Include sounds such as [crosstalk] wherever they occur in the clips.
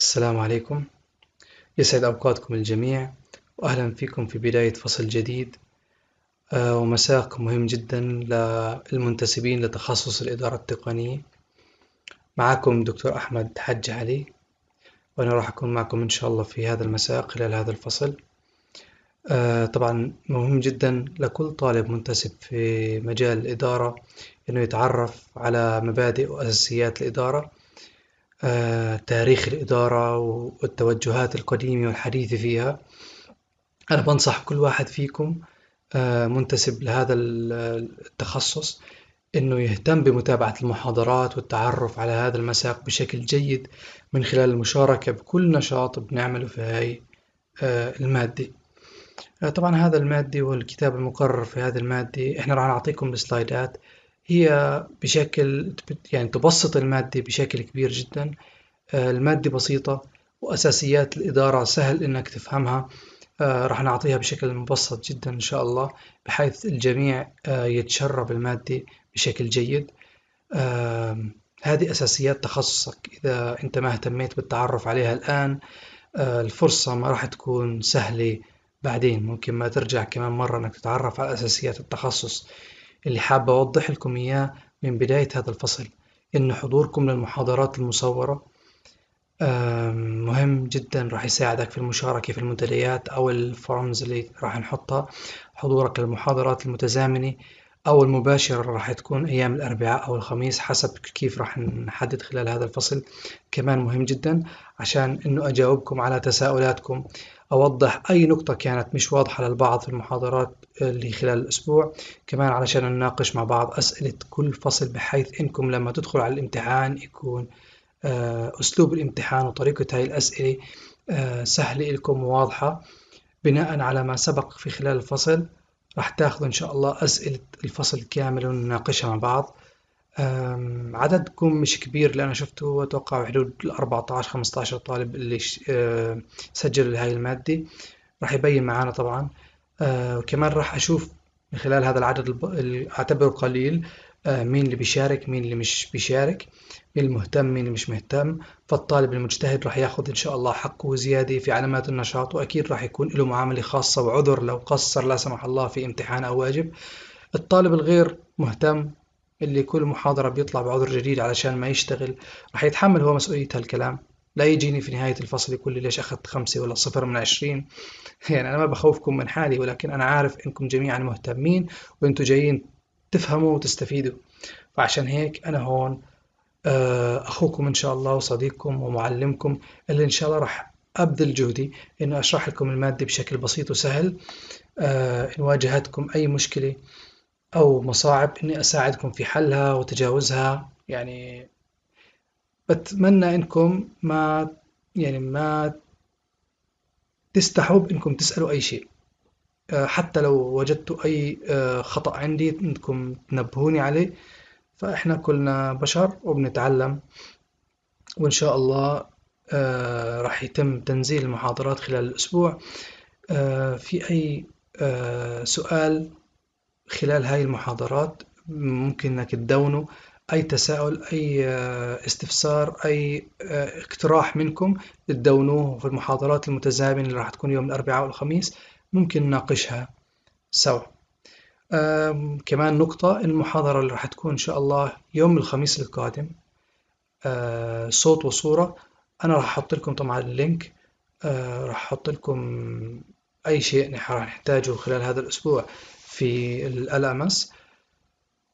السلام عليكم يسعد أوقاتكم الجميع وأهلا فيكم في بداية فصل جديد آه، ومساق مهم جدا للمنتسبين لتخصص الإدارة التقنية معكم دكتور أحمد حج علي وأنا راح أكون معكم إن شاء الله في هذا المساء خلال هذا الفصل آه، طبعا مهم جدا لكل طالب منتسب في مجال الإدارة أنه يتعرف على مبادئ وأساسيات الإدارة آه، تاريخ الإدارة والتوجهات القديمة والحديثة فيها أنا بنصح كل واحد فيكم آه، منتسب لهذا التخصص أنه يهتم بمتابعة المحاضرات والتعرف على هذا المساق بشكل جيد من خلال المشاركة بكل نشاط بنعمله في هاي آه، المادة طبعا هذا المادة والكتاب المقرر في هذا المادة احنا راح نعطيكم السلايدات هي بشكل يعني تبسط المادة بشكل كبير جدا آه، المادة بسيطة وأساسيات الإدارة سهل إنك تفهمها آه، رح نعطيها بشكل مبسط جدا إن شاء الله بحيث الجميع آه، يتشرب المادة بشكل جيد هذه أساسيات تخصصك إذا أنت ما اهتميت بالتعرف عليها الآن الفرصة ما راح تكون سهلة بعدين ممكن ما ترجع كمان مرة أنك تتعرف على أساسيات التخصص اللي حابة أوضح لكم إياه من بداية هذا الفصل إن حضوركم للمحاضرات المصورة مهم جدا راح يساعدك في المشاركة في المنتديات أو الفورمز اللي راح نحطها حضورك للمحاضرات المتزامنة أول مباشرة راح تكون أيام الأربعاء أو الخميس حسب كيف راح نحدد خلال هذا الفصل كمان مهم جدا عشان أنه أجاوبكم على تساؤلاتكم أوضح أي نقطة كانت مش واضحة للبعض في المحاضرات اللي خلال الأسبوع كمان علشان نناقش مع بعض أسئلة كل فصل بحيث أنكم لما تدخلوا على الامتحان يكون آه، أسلوب الامتحان وطريقة هاي الأسئلة آه، سهلة لكم وواضحة بناء على ما سبق في خلال الفصل راح تاخذوا إن شاء الله أسئلة الفصل كامل ونناقشها مع بعض عددكم مش كبير لان شفته أتوقع حدود 14-15 طالب اللي أه، سجل هاي المادة راح يبين معانا طبعا أه، وكمان راح أشوف من خلال هذا العدد اللي أعتبره قليل آه، مين اللي بيشارك مين اللي مش بيشارك مين المهتم مين اللي مش مهتم فالطالب المجتهد راح ياخذ إن شاء الله حقه زيادة في علامات النشاط وأكيد راح يكون له معاملة خاصة وعذر لو قصر لا سمح الله في امتحان أو واجب الطالب الغير مهتم اللي كل محاضرة بيطلع بعذر جديد علشان ما يشتغل راح يتحمل هو مسؤولية هالكلام لا يجيني في نهاية الفصل يقول لي ليش أخذت خمسة ولا صفر من عشرين [laughs] يعني أنا ما بخوفكم من حالي ولكن أنا عارف إنكم جميعا مهتمين وأنتم جايين تفهموا وتستفيدوا فعشان هيك أنا هون آه، أخوكم إن شاء الله وصديقكم ومعلمكم اللي إن شاء الله راح أبذل جهدي إنه أشرح لكم المادة بشكل بسيط وسهل آه، إن واجهتكم أي مشكلة أو مصاعب إني أساعدكم في حلها وتجاوزها يعني بتمنى إنكم ما يعني ما تستحوا إنكم تسألوا أي شيء آه، حتى لو وجدتوا أي آه، خطأ عندي أنكم تنبهوني عليه فإحنا كلنا بشر وبنتعلم وإن شاء الله آه، راح يتم تنزيل المحاضرات خلال الأسبوع في أي سؤال خلال هاي المحاضرات ممكن انك تدونه اي تساؤل اي استفسار اي اقتراح منكم تدونوه في المحاضرات المتزامنة اللي راح تكون يوم الاربعاء والخميس ممكن نناقشها سوا كمان نقطة المحاضرة اللي راح تكون إن شاء الله يوم الخميس القادم أه، صوت وصورة أنا راح أحط لكم طبعا اللينك أه، راح أحط لكم أي شيء يعني راح نحتاجه خلال هذا الأسبوع في الألامس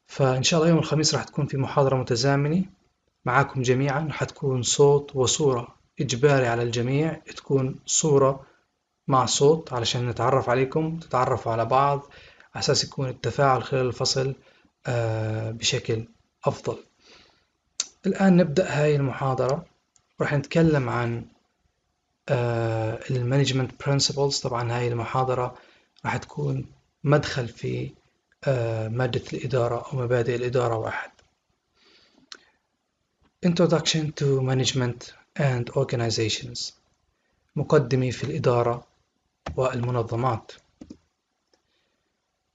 فإن شاء الله يوم الخميس راح تكون في محاضرة متزامنة معاكم جميعا راح تكون صوت وصورة إجباري على الجميع تكون صورة مع صوت علشان نتعرف عليكم تتعرفوا على بعض على أساس يكون التفاعل خلال الفصل آه، بشكل أفضل الآن نبدأ هاي المحاضرة راح نتكلم عن آه، المانجمنت principles طبعا هاي المحاضرة راح تكون مدخل في آه، مادة الإدارة أو مبادئ الإدارة واحد Introduction to Management and Organizations مقدمة في الإدارة والمنظمات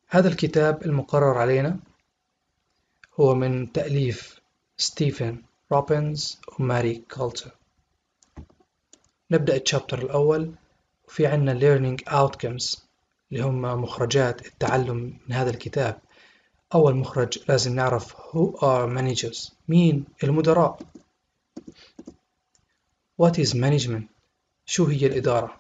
هذا الكتاب المقرر علينا هو من تأليف ستيفن روبنز وماري كولتر نبدأ الشابتر الأول وفي عنا learning outcomes اللي هم مخرجات التعلم من هذا الكتاب أول مخرج لازم نعرف who are managers مين المدراء what is management شو هي الإدارة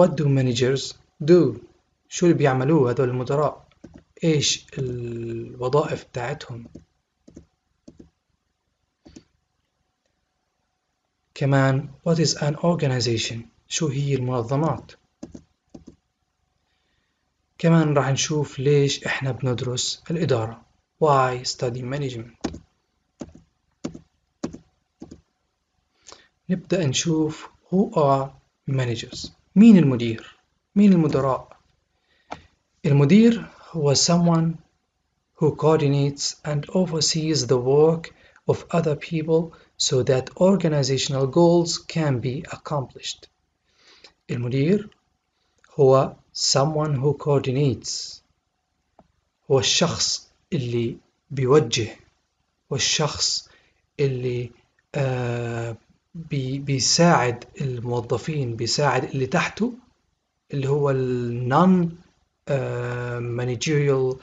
What do managers do شو اللي بيعملوه هدول المدراء ايش الوظائف بتاعتهم كمان what is an organization شو هي المنظمات كمان راح نشوف ليش احنا بندرس الإدارة why study management نبدأ نشوف who are managers مين المدير؟ مين المدراء؟ المدير هو someone who coordinates and oversees the work of other people so that organizational goals can be accomplished. المدير هو someone who coordinates هو الشخص اللي بيوجه الشخص اللي بي بيساعد الموظفين بيساعد اللي تحته اللي هو النون مانجيريال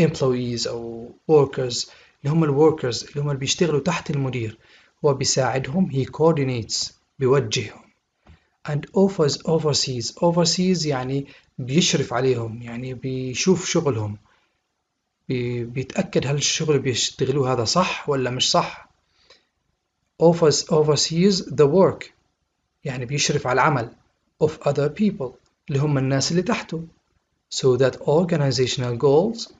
امبلويز او workers اللي هم الوركرز اللي هم اللي بيشتغلوا تحت المدير هو بيساعدهم he coordinates بيوجههم and offers oversees oversees يعني بيشرف عليهم يعني بيشوف شغلهم بيتأكد هل الشغل بيشتغلوه هذا صح ولا مش صح oversees the work يعني بيشرف على العمل of other people اللي هم الناس اللي تحته so that organizational goals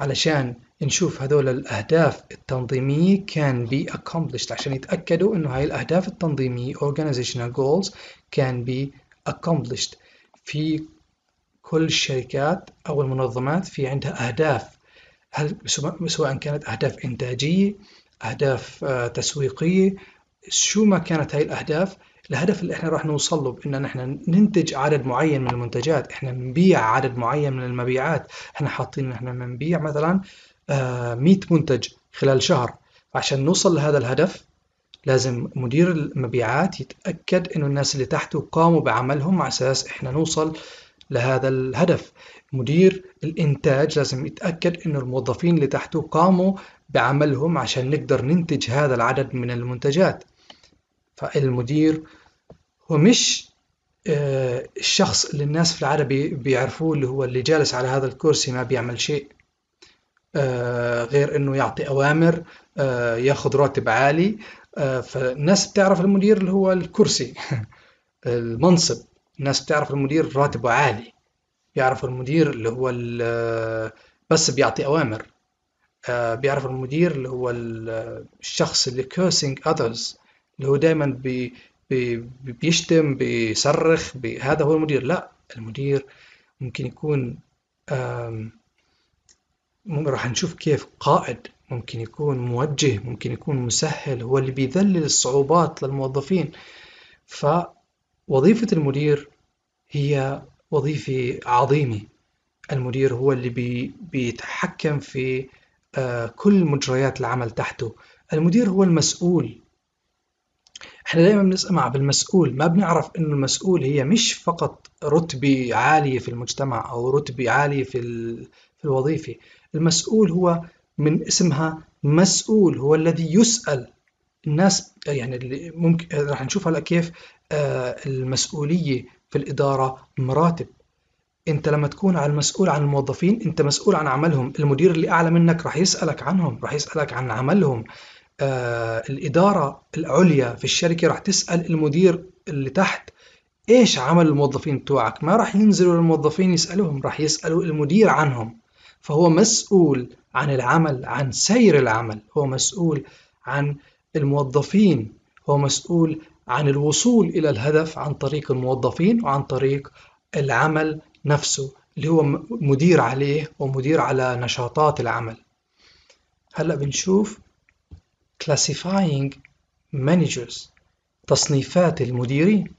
علشان نشوف هذول الأهداف التنظيمية can be accomplished عشان يتأكدوا إنه هاي الأهداف التنظيمية organizational goals can be accomplished في كل الشركات أو المنظمات في عندها أهداف هل سواء كانت أهداف إنتاجية أهداف آه، تسويقية شو ما كانت هاي الأهداف الهدف اللي احنا راح نوصل له بان نحن ننتج عدد معين من المنتجات احنا نبيع عدد معين من المبيعات احنا حاطين ان احنا نبيع مثلا 100 آه، منتج خلال شهر عشان نوصل لهذا الهدف لازم مدير المبيعات يتأكد انه الناس اللي تحته قاموا بعملهم على اساس احنا نوصل لهذا الهدف مدير الإنتاج لازم يتأكد أن الموظفين اللي تحته قاموا بعملهم عشان نقدر ننتج هذا العدد من المنتجات فالمدير هو مش آه، الشخص اللي الناس في العربي بيعرفوه اللي هو اللي جالس على هذا الكرسي ما بيعمل شيء آه، غير انه يعطي اوامر آه، ياخذ راتب عالي فالناس بتعرف المدير اللي هو الكرسي [laughs] المنصب الناس بتعرف المدير راتبه عالي آه، بيعرف المدير اللي هو بس بيعطي أوامر بيعرف المدير اللي هو الشخص اللي كيرسينج اذرز اللي هو دايما بي بي بيشتم بيصرخ بي هذا هو المدير لا المدير ممكن يكون راح نشوف كيف قائد ممكن يكون موجه ممكن يكون مسهل هو اللي بيذلل الصعوبات للموظفين فوظيفة المدير هي وظيفة عظيمة المدير هو اللي بي بيتحكم في آه، كل مجريات العمل تحته المدير هو المسؤول احنا دائما بنسمع بالمسؤول ما بنعرف انه المسؤول هي مش فقط رتبة عالية في المجتمع او رتبة عالية في, في الوظيفة المسؤول هو من اسمها مسؤول هو الذي يسأل الناس يعني اللي ممكن راح نشوف هلا كيف آه، المسؤولية في الإدارة مراتب انت لما تكون على المسؤول عن الموظفين انت مسؤول عن عملهم المدير اللي اعلى منك راح يسالك عنهم راح يسالك عن عملهم آه الاداره العليا في الشركه راح تسال المدير اللي تحت ايش عمل الموظفين بتوعك ما راح ينزلوا للموظفين يسالوهم راح يسالوا المدير عنهم فهو مسؤول عن العمل عن سير العمل هو مسؤول عن الموظفين هو مسؤول عن الوصول إلى الهدف عن طريق الموظفين وعن طريق العمل نفسه اللي هو مدير عليه ومدير على نشاطات العمل هلا بنشوف classifying managers تصنيفات المديرين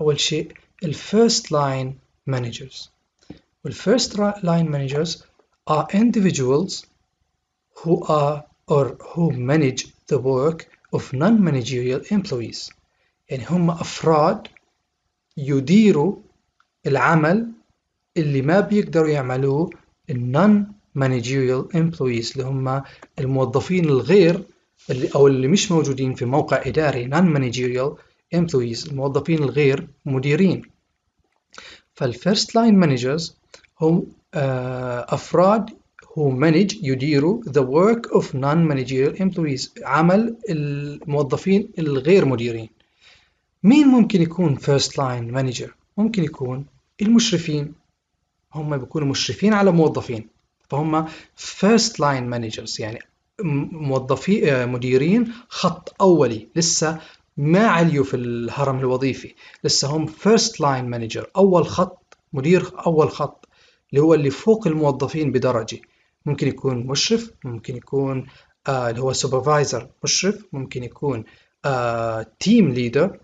أول شيء الفيرست لاين managers والفيرست لاين managers are individuals who are or who manage the work of non-managerial employees يعني هم أفراد يديروا العمل اللي ما بيقدروا يعملوه non managerial employees اللي هم الموظفين الغير اللي او اللي مش موجودين في موقع اداري non managerial employees الموظفين الغير مديرين فالفيرست لاين مانجرز هم آه، افراد who manage يديروا the work of non-managerial employees عمل الموظفين الغير مديرين مين ممكن يكون first line manager ممكن يكون المشرفين هم بيكونوا مشرفين على موظفين فهم first line managers يعني موظفي آه، مديرين خط اولي لسه ما عليوا في الهرم الوظيفي لسه هم first line manager اول خط مدير اول خط اللي هو اللي فوق الموظفين بدرجه ممكن يكون مشرف ممكن يكون آه، اللي هو سوبرفايزر مشرف ممكن يكون تيم آه، ليدر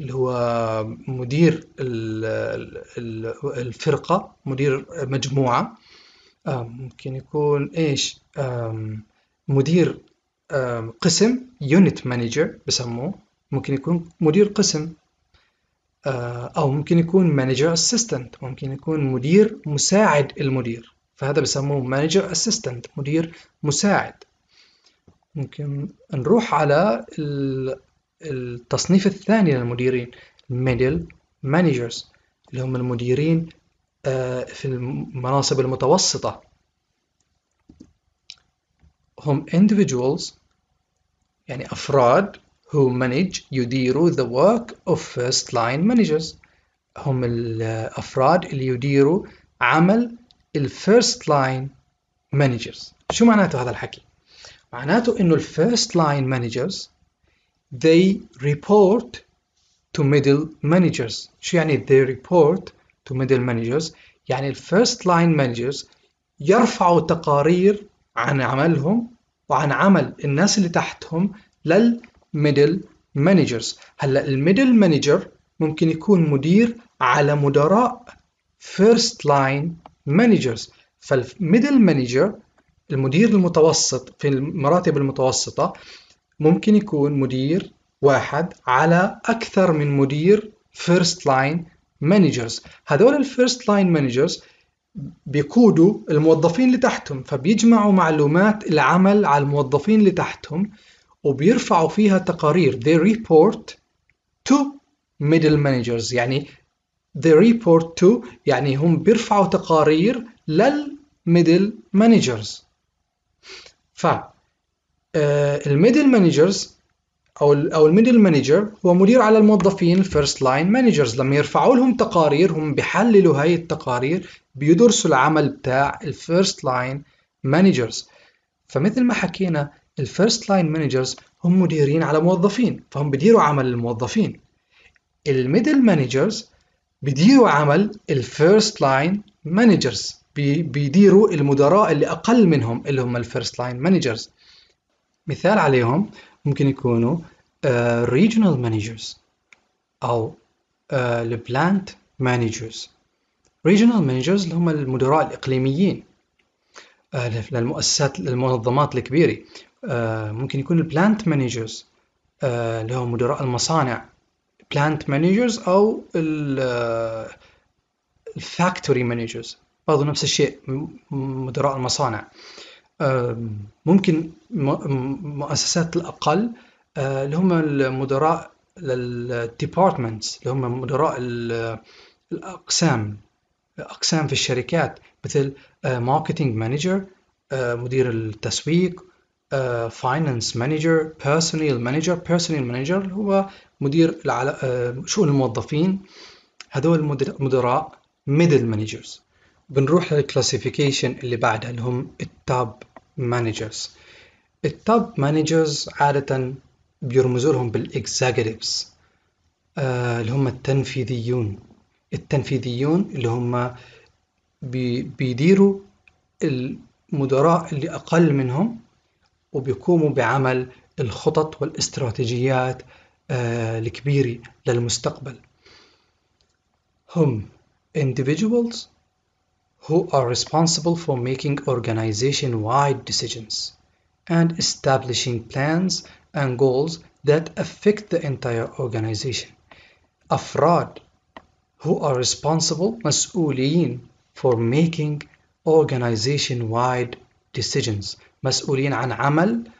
اللي هو مدير الفرقة مدير مجموعة آه، ممكن يكون ايش مدير قسم يونت مانجر بسموه ممكن يكون مدير قسم أو ممكن يكون مانجر اسيستنت ممكن يكون مدير مساعد المدير فهذا بسموه مانجر اسيستنت مدير مساعد ممكن نروح على التصنيف الثاني للمديرين ميدل مانجرز اللي هم المديرين آه، في المناصب المتوسطة هم individuals يعني أفراد who manage يديروا the work of first line managers هم الأفراد اللي يديروا عمل الفيرست لاين مانجرز شو معناته هذا الحكي معناته انه الفيرست لاين مانجرز they report to middle managers شو يعني they report to middle managers يعني الفيرست لاين مانجرز يرفعوا تقارير عن عملهم وعن عمل الناس اللي تحتهم للميدل مانجرز هلا الميدل مانجر ممكن يكون مدير على مدراء فيرست لاين مانجرز فالميدل مانجر المدير المتوسط في المراتب المتوسطة ممكن يكون مدير واحد على أكثر من مدير فيرست لاين مانجرز هذول الفيرست لاين مانجرز بيقودوا الموظفين اللي تحتهم فبيجمعوا معلومات العمل على الموظفين اللي تحتهم وبيرفعوا فيها تقارير they report to middle managers يعني they report to يعني هم بيرفعوا تقارير للميدل مانجرز ف آه، الميدل مانجرز او او الميدل مانجر هو مدير على الموظفين الفيرست لاين مانجرز لما يرفعوا لهم تقارير هم بيحللوا هاي التقارير بيدرسوا العمل بتاع الفيرست لاين مانجرز فمثل ما حكينا الفيرست لاين مانجرز هم مديرين على موظفين فهم بيديروا عمل الموظفين الميدل مانجرز بيديروا عمل الفيرست لاين مانجرز بيديروا المدراء اللي اقل منهم اللي هم الفيرست لاين مانجرز مثال عليهم ممكن يكونوا ريجونال آه، مانجرز او البلانت مانجرز ريجونال مانجرز اللي هم المدراء الاقليميين آه، للمؤسسات للمنظمات الكبيره آه، ممكن يكون البلانت مانجرز اللي هم مدراء المصانع البلانت مانجرز او الفاكتوري مانجرز برضه نفس الشيء مدراء المصانع ممكن مؤسسات الاقل آه، اللي هم المدراء للديبارتمنتس اللي هم مدراء الاقسام اقسام في الشركات مثل ماركتنج آه، مانجر آه، مدير التسويق فاينانس مانجر بيرسونيل مانجر بيرسونيل مانجر اللي هو مدير العلا... آه، شؤون الموظفين هذول مدراء ميدل مانجرز بنروح للكلاسيفيكيشن اللي بعدها اللي هم التاب مانجرز التاب مانجرز عادة بيرمزوا لهم بالاكزاكتيفز آه، اللي هم التنفيذيون التنفيذيون اللي هم بي... بيديروا المدراء اللي أقل منهم وبيقوموا بعمل الخطط والاستراتيجيات الكبيرة للمستقبل هم individuals who are responsible for making organization-wide decisions and establishing plans and goals that affect the entire organization. أفراد who are responsible مسؤولين for making organization-wide decisions مسؤولين عن عمل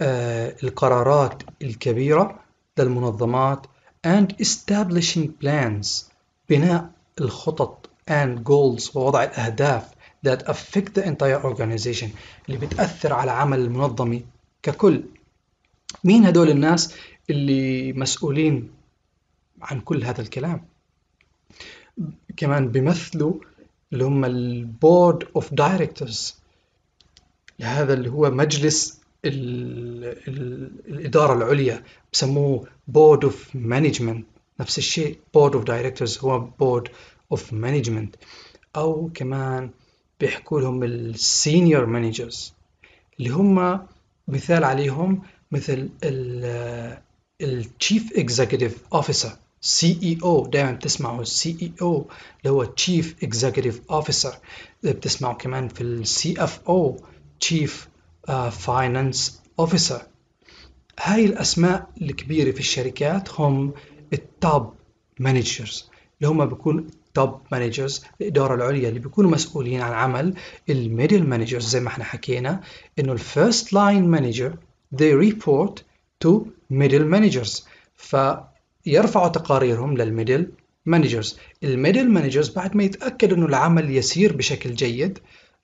آه، القرارات الكبيرة للمنظمات and establishing plans بناء الخطط and goals ووضع الأهداف that affect the entire organization اللي بتأثر على عمل المنظمة ككل مين هدول الناس اللي مسؤولين عن كل هذا الكلام كمان بيمثلوا اللي هم البورد اوف دايركتورز لهذا يعني اللي هو مجلس الإدارة العليا بسموه بورد اوف مانجمنت نفس الشيء بورد اوف دايركتورز هو بورد اوف مانجمنت أو كمان بيحكوا لهم السينيور مانجرز اللي هم مثال عليهم مثل التشيف اكزكتيف اوفيسر سي اي او دائما بتسمعوا السي اي او اللي هو تشيف اكزكتيف اوفيسر بتسمعوا كمان في السي اف او تشيف فاينانس اوفيسر هاي الاسماء الكبيره في الشركات هم التوب مانجرز اللي هم بيكونوا التوب مانجرز الاداره العليا اللي بيكونوا مسؤولين عن عمل الميدل مانجرز زي ما احنا حكينا انه الفيرست لاين مانجر they report to middle managers فيرفعوا تقاريرهم للميدل مانجرز الميدل مانجرز بعد ما يتاكد انه العمل يسير بشكل جيد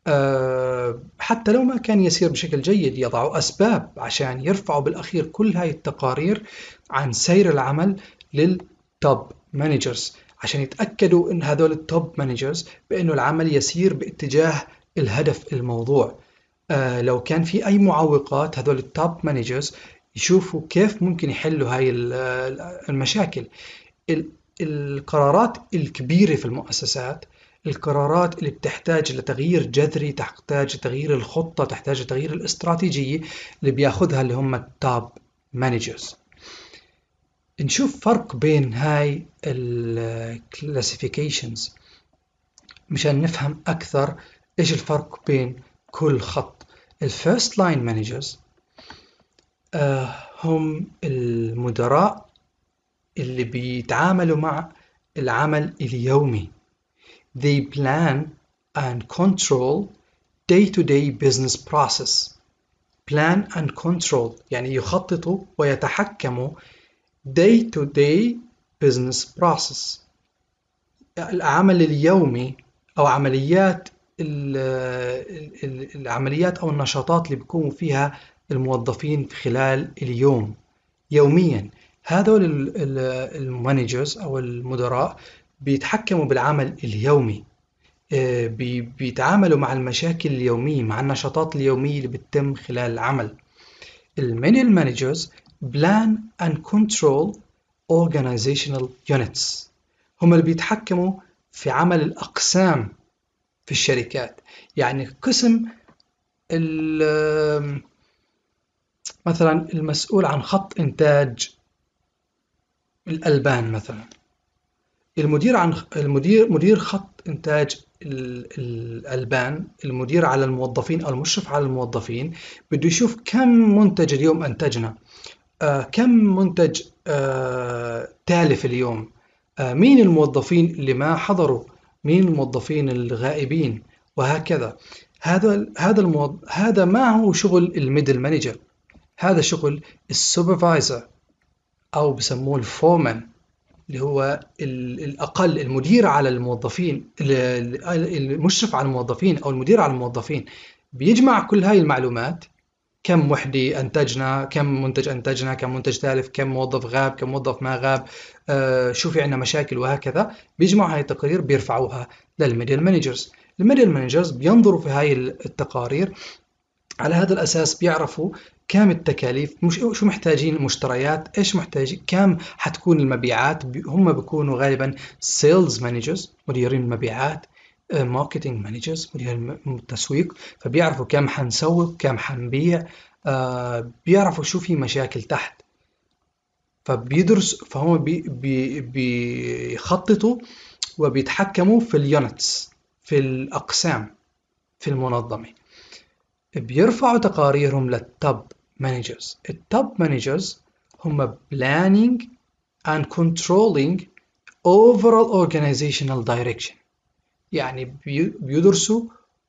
آه، حتى لو ما كان يسير بشكل جيد يضعوا أسباب عشان يرفعوا بالأخير كل هاي التقارير عن سير العمل للتوب مانجرز عشان يتأكدوا إن هذول التوب مانجرز بأنه العمل يسير باتجاه الهدف الموضوع آه، لو كان في أي معوقات هذول التوب مانجرز يشوفوا كيف ممكن يحلوا هاي آه، المشاكل القرارات الكبيرة في المؤسسات القرارات اللي بتحتاج لتغيير جذري تحتاج تغيير الخطة تحتاج تغيير الاستراتيجية اللي بياخدها اللي هم التوب مانجرز نشوف فرق بين هاي الكلاسيفيكيشنز مشان نفهم أكثر إيش الفرق بين كل خط الفيرست لاين مانجرز هم المدراء اللي بيتعاملوا مع العمل اليومي They plan and control day-to-day business process. Plan and control يعني يخططوا ويتحكموا day-to-day business process. العمل اليومي أو عمليات العمليات أو النشاطات اللي بيكونوا فيها الموظفين في خلال اليوم يوميا هذول المانجرز أو المدراء بيتحكموا بالعمل اليومي آه، بيتعاملوا مع المشاكل اليومية مع النشاطات اليومية اللي بتتم خلال العمل الميني مانجرز بلان اند كنترول organizational units هم اللي بيتحكموا في عمل الأقسام في الشركات يعني قسم مثلا المسؤول عن خط إنتاج الألبان مثلا المدير عن المدير مدير خط إنتاج الألبان المدير على الموظفين أو المشرف على الموظفين بده يشوف كم منتج اليوم أنتجنا آه كم منتج آه تالف اليوم آه مين الموظفين اللي ما حضروا مين الموظفين الغائبين وهكذا هذا هذا الموض... هذا ما هو شغل الميدل مانجر هذا شغل السوبرفايزر او بسموه الفورمان اللي هو الاقل المدير على الموظفين المشرف على الموظفين او المدير على الموظفين بيجمع كل هاي المعلومات كم وحدة أنتجنا كم منتج أنتجنا كم منتج تالف كم موظف غاب كم موظف ما غاب آه شو في عندنا مشاكل وهكذا بيجمعوا هاي التقارير بيرفعوها للميديال مانجرز الميديال مانجرز بينظروا في هاي التقارير على هذا الأساس بيعرفوا كم التكاليف مش شو محتاجين المشتريات ايش محتاجين كم حتكون المبيعات هم بيكونوا غالبا سيلز مانجرز مديرين المبيعات ماركتنج مانجرز مديرين التسويق فبيعرفوا كم حنسوق كم حنبيع آه، بيعرفوا شو في مشاكل تحت فبيدرس فهم بي بي بيخططوا وبيتحكموا في اليونتس في الأقسام في المنظمة بيرفعوا تقاريرهم للتب managers التوب managers هم planning and controlling overall organizational direction يعني بيدرسوا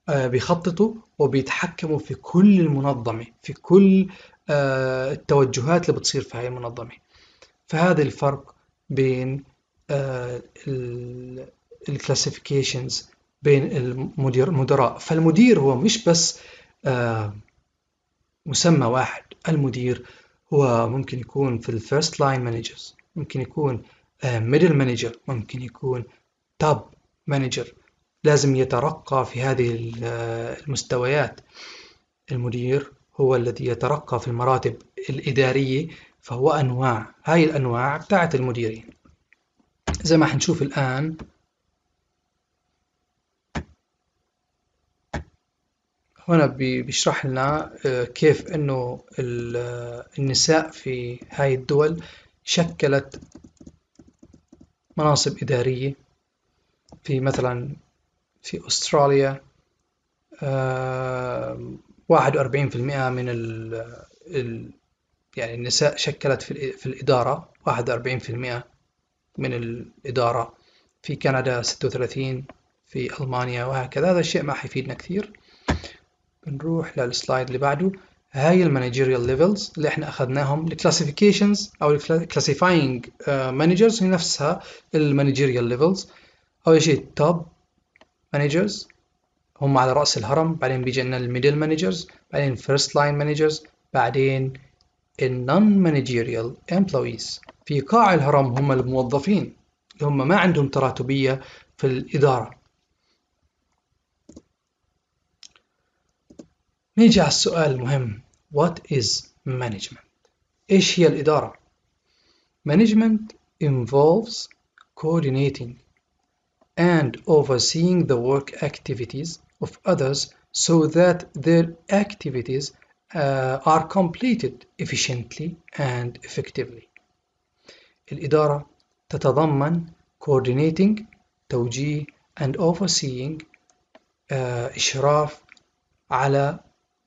آه، بيخططوا وبيتحكموا في كل المنظمة في كل آه، التوجهات اللي بتصير في هاي المنظمة فهذا الفرق بين آه، الكلاسيفيكيشنز بين المدير المدراء فالمدير هو مش بس مسمى واحد المدير هو ممكن يكون في الفيرست لاين مانجرز ممكن يكون ميدل آه، مانجر ممكن يكون تاب مانجر لازم يترقى في هذه آه، المستويات المدير هو الذي يترقى في المراتب الإدارية فهو أنواع هاي الأنواع بتاعت المديرين زي ما حنشوف الآن هنا بيشرح لنا آه، كيف انه آه، النساء في هاي الدول شكلت مناصب إدارية في مثلا في أستراليا آه، واحد وأربعين في المئة من ال يعني النساء شكلت في الإدارة واحد وأربعين في المئة من الإدارة في كندا ستة وثلاثين في ألمانيا وهكذا هذا الشيء ما حيفيدنا كثير بنروح للسلايد اللي بعده هاي المانجيريال ليفلز اللي احنا اخذناهم الكلاسيفيكيشنز او الكلاسيفاينج آه، مانجرز هي نفسها المانجيريال ليفلز اول شيء التوب مانجرز هم على راس الهرم بعدين بيجي لنا الميدل مانجرز بعدين فيرست لاين مانجرز بعدين النون مانجيريال امبلويز في قاع الهرم هم الموظفين اللي هم ما عندهم تراتبيه في الاداره نيجي على السؤال المهم What is management؟ إيش هي الإدارة؟ Management involves coordinating and overseeing the work activities of others so that their activities uh, are completed efficiently and effectively. الإدارة تتضمن coordinating توجيه and overseeing uh, إشراف على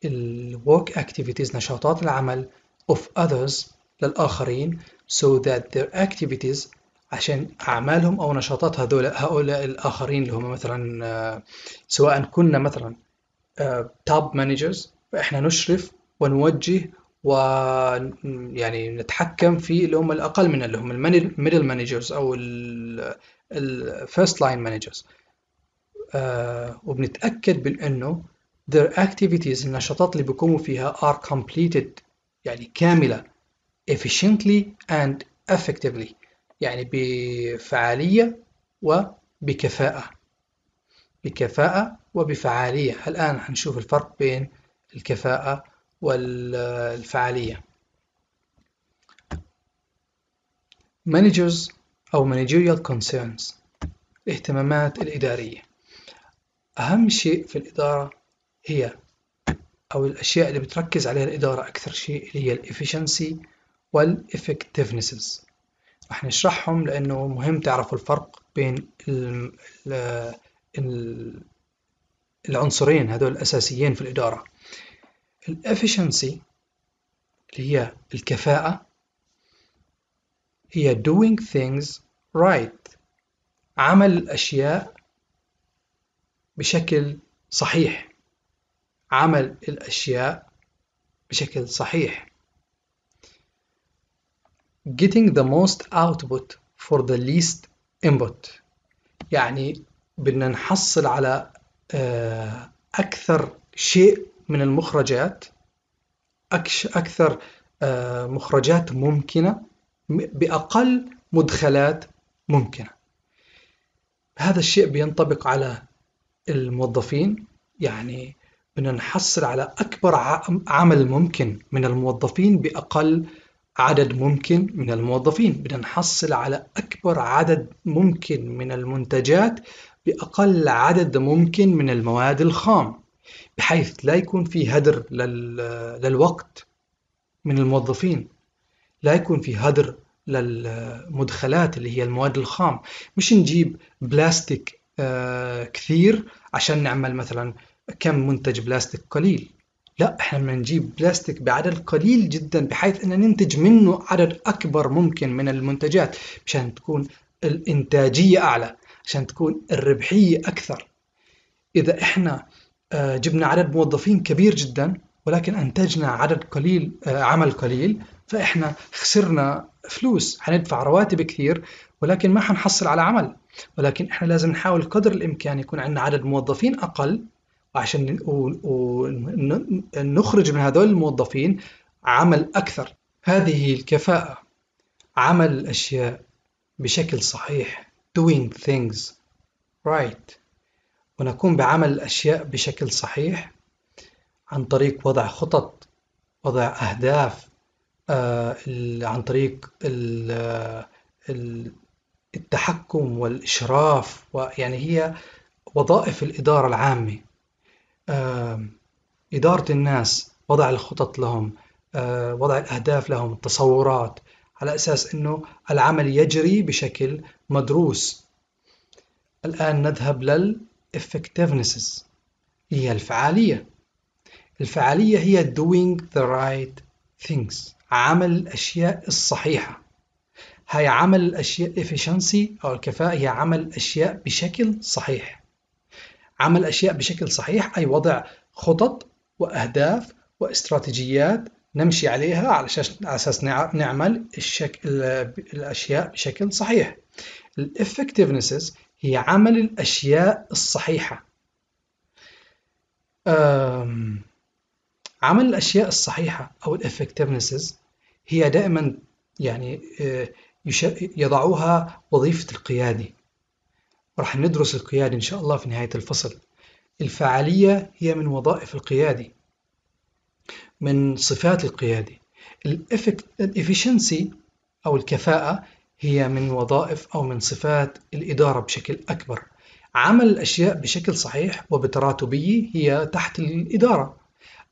الwork work activities نشاطات العمل of others للآخرين so that their activities عشان أعمالهم أو نشاطات هذول هؤلاء الآخرين اللي هم مثلا آه، سواء كنا مثلا آه، top مانجرز فإحنا نشرف ونوجه و يعني نتحكم في اللي هم الأقل من اللي هم الميدل مانجرز أو الفيرست لاين مانجرز وبنتأكد بأنه their activities النشاطات اللي بيقوموا فيها are completed يعني كاملة efficiently and effectively يعني بفعالية وبكفاءة بكفاءة وبفعالية الآن هنشوف الفرق بين الكفاءة والفعالية managers أو managerial concerns الاهتمامات الإدارية أهم شيء في الإدارة هي أو الأشياء اللي بتركز عليها الإدارة أكثر شيء اللي هي الإفشنسي والإفكتفنسز راح نشرحهم لأنه مهم تعرفوا الفرق بين الـ الـ العنصرين هذول الأساسيين في الإدارة الإفشنسي اللي هي الكفاءة هي doing things right عمل الأشياء بشكل صحيح عمل الأشياء بشكل صحيح getting the most output for the least input يعني بدنا نحصل على آه، أكثر شيء من المخرجات أكثر آه، مخرجات ممكنة بأقل مدخلات ممكنة هذا الشيء بينطبق على الموظفين يعني بدنا نحصل على أكبر عمل ممكن من الموظفين بأقل عدد ممكن من الموظفين بدنا نحصل على أكبر عدد ممكن من المنتجات بأقل عدد ممكن من المواد الخام بحيث لا يكون في هدر للوقت من الموظفين لا يكون في هدر للمدخلات اللي هي المواد الخام مش نجيب بلاستيك آه، كثير عشان نعمل مثلا كم منتج بلاستيك قليل لا احنا بدنا نجيب بلاستيك بعدد قليل جدا بحيث ان ننتج منه عدد اكبر ممكن من المنتجات مشان تكون الانتاجيه اعلى عشان تكون الربحيه اكثر اذا احنا آه، جبنا عدد موظفين كبير جدا ولكن انتجنا عدد قليل آه، عمل قليل فاحنا خسرنا فلوس حندفع رواتب كثير ولكن ما حنحصل على عمل ولكن احنا لازم نحاول قدر الامكان يكون عندنا عدد موظفين اقل عشان نخرج من هذول الموظفين عمل أكثر هذه الكفاءة عمل الأشياء بشكل صحيح doing things right ونقوم بعمل الأشياء بشكل صحيح عن طريق وضع خطط وضع أهداف آه، عن طريق التحكم والإشراف ويعني هي وظائف الإدارة العامة إدارة الناس وضع الخطط لهم وضع الأهداف لهم التصورات على أساس أنه العمل يجري بشكل مدروس الآن نذهب لل effectiveness هي الفعالية الفعالية هي doing the right things عمل الأشياء الصحيحة هي عمل الأشياء efficiency أو الكفاءة هي عمل الأشياء بشكل صحيح عمل أشياء بشكل صحيح أي وضع خطط وأهداف واستراتيجيات نمشي عليها على أساس نعمل الشكل الأشياء بشكل صحيح الافكتفنسز هي عمل الأشياء الصحيحة عمل الأشياء الصحيحة أو الافكتفنسز هي دائما يعني آه، يضعوها وظيفة القيادي رح ندرس القيادة إن شاء الله في نهاية الفصل الفعالية هي من وظائف القيادي من صفات القيادي الإفشنسي أو الكفاءة هي من وظائف أو من صفات الإدارة بشكل أكبر عمل الأشياء بشكل صحيح وبتراتبية هي تحت الإدارة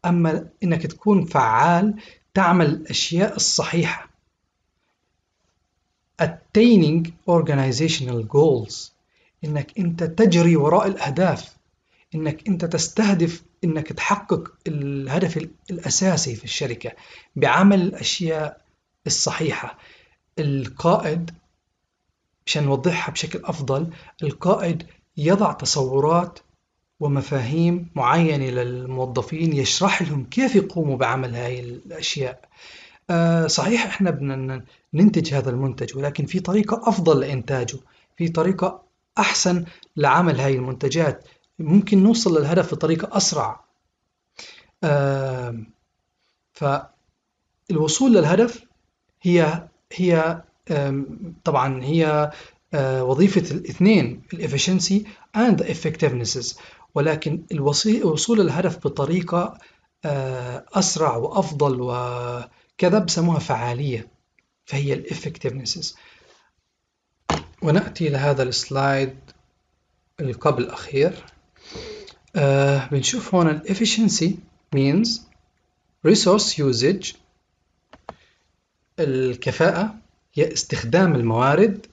أما إنك تكون فعال تعمل الأشياء الصحيحة attaining organizational goals انك انت تجري وراء الاهداف انك انت تستهدف انك تحقق الهدف الاساسي في الشركه بعمل الاشياء الصحيحه القائد مشان نوضحها بشكل افضل القائد يضع تصورات ومفاهيم معينه للموظفين يشرح لهم كيف يقوموا بعمل هاي الاشياء آه صحيح احنا بدنا ننتج هذا المنتج ولكن في طريقه افضل لانتاجه في طريقه احسن لعمل هاي المنتجات ممكن نوصل للهدف بطريقه اسرع فالوصول للهدف هي هي طبعا هي وظيفة الاثنين الافشنسي and effectiveness ولكن الوصول للهدف بطريقة أسرع وأفضل وكذا بسموها فعالية فهي effectiveness ونأتي لهذا السلايد القبل الأخير آه بنشوف هون الـ efficiency means resource usage الكفاءة هي استخدام الموارد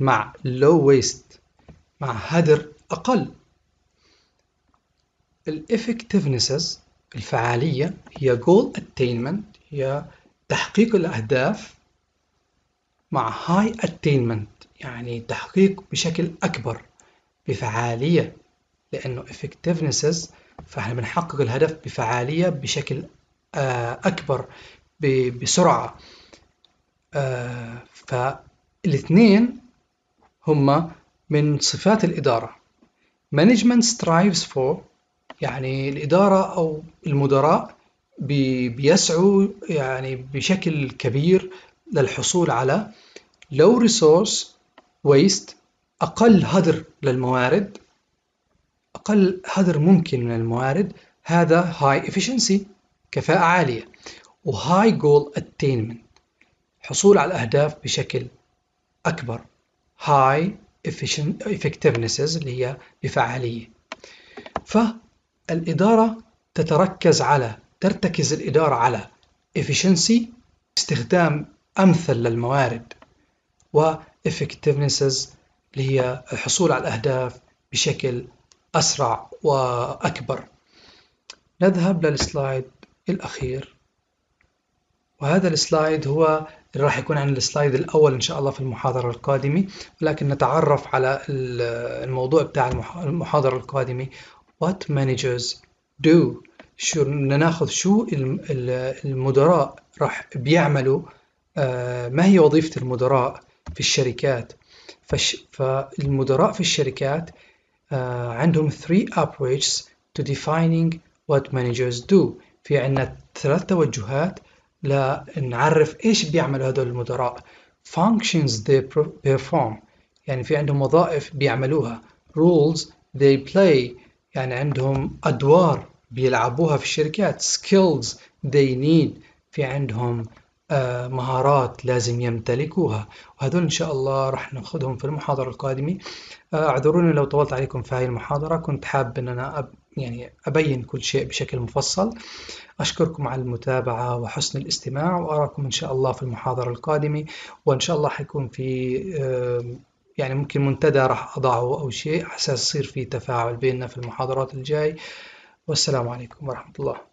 مع low waste مع هدر أقل الـ effectiveness الفعالية هي goal attainment هي تحقيق الأهداف مع high attainment يعني تحقيق بشكل أكبر بفعالية لأنه effectiveness فإحنا بنحقق الهدف بفعالية بشكل آه، أكبر بسرعة آه، فالاثنين هما من صفات الإدارة management strives for يعني الإدارة أو المدراء بيسعوا يعني بشكل كبير للحصول على low resource ويست أقل هدر للموارد أقل هدر ممكن من الموارد هذا high efficiency كفاءة عالية و high goal attainment حصول على الأهداف بشكل أكبر high Effectiveness اللي هي بفعالية فالإدارة تتركز على ترتكز الإدارة على efficiency استخدام أمثل للموارد و effectivenesses اللي هي الحصول على الأهداف بشكل أسرع وأكبر نذهب للسلايد الأخير وهذا السلايد هو اللي راح يكون عن السلايد الأول إن شاء الله في المحاضرة القادمة ولكن نتعرف على الموضوع بتاع المحاضرة القادمة What managers do شو ناخذ شو المدراء راح بيعملوا آه، ما هي وظيفة المدراء في الشركات فش فالمدراء في الشركات آه عندهم three approaches to defining what managers do في عندنا ثلاث توجهات لنعرف ايش بيعملوا هذول المدراء functions they perform يعني في عندهم وظائف بيعملوها rules they play يعني عندهم أدوار بيلعبوها في الشركات skills they need في عندهم آه، مهارات لازم يمتلكوها وهذول إن شاء الله راح ناخذهم في المحاضرة القادمة آه، اعذروني لو طولت عليكم في هاي المحاضرة كنت حاب أن أنا أب يعني أبين كل شيء بشكل مفصل أشكركم على المتابعة وحسن الاستماع وأراكم إن شاء الله في المحاضرة القادمة وإن شاء الله حيكون في يعني ممكن منتدى راح أضعه أو شيء على أساس يصير في تفاعل بيننا في المحاضرات الجاي والسلام عليكم ورحمة الله